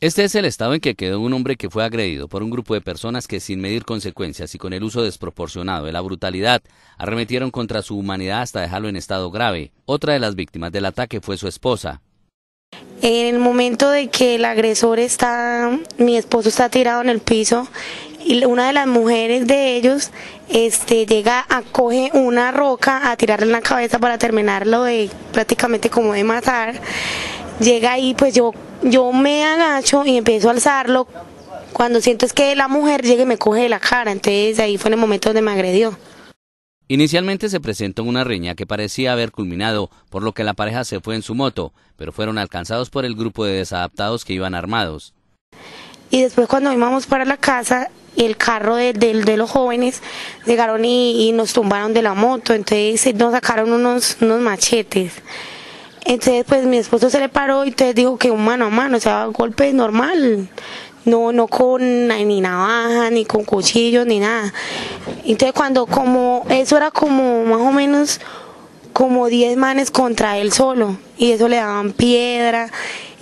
Este es el estado en que quedó un hombre que fue agredido por un grupo de personas que sin medir consecuencias y con el uso desproporcionado de la brutalidad arremetieron contra su humanidad hasta dejarlo en estado grave. Otra de las víctimas del ataque fue su esposa. En el momento de que el agresor está, mi esposo está tirado en el piso y una de las mujeres de ellos este, llega, coge una roca a tirarle en la cabeza para terminarlo de prácticamente como de matar llega ahí, pues yo, yo me agacho y empiezo a alzarlo. Cuando siento es que la mujer llega y me coge de la cara, entonces ahí fue en el momento donde me agredió. Inicialmente se presentó una riña que parecía haber culminado, por lo que la pareja se fue en su moto, pero fueron alcanzados por el grupo de desadaptados que iban armados. Y después cuando íbamos para la casa, el carro de, de, los jóvenes llegaron y, nos tumbaron de la moto, entonces nos sacaron unos machetes. Entonces, pues mi esposo se le paró y entonces dijo que un mano a mano, o sea, golpe normal. No, no con ni navaja, ni con cuchillo, ni nada. Entonces, cuando como, eso era como más o menos como 10 manes contra él solo y eso le daban piedra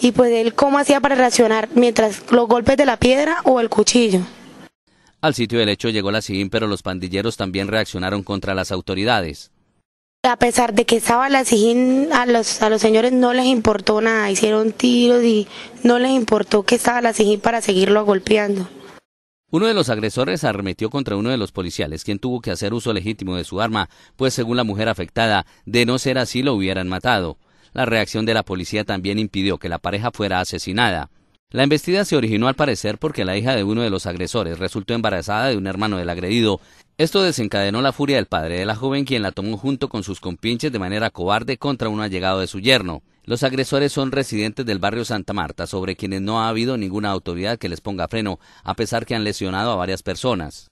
y pues él cómo hacía para reaccionar mientras los golpes de la piedra o el cuchillo. Al sitio del hecho llegó la SIN, pero los pandilleros también reaccionaron contra las autoridades a pesar de que estaba la Sijín, a los, a los señores no les importó nada, hicieron tiros y no les importó que estaba la SIGIN para seguirlo golpeando. Uno de los agresores arremetió contra uno de los policiales, quien tuvo que hacer uso legítimo de su arma, pues según la mujer afectada, de no ser así lo hubieran matado. La reacción de la policía también impidió que la pareja fuera asesinada. La embestida se originó al parecer porque la hija de uno de los agresores resultó embarazada de un hermano del agredido, esto desencadenó la furia del padre de la joven, quien la tomó junto con sus compinches de manera cobarde contra un allegado de su yerno. Los agresores son residentes del barrio Santa Marta, sobre quienes no ha habido ninguna autoridad que les ponga freno, a pesar que han lesionado a varias personas.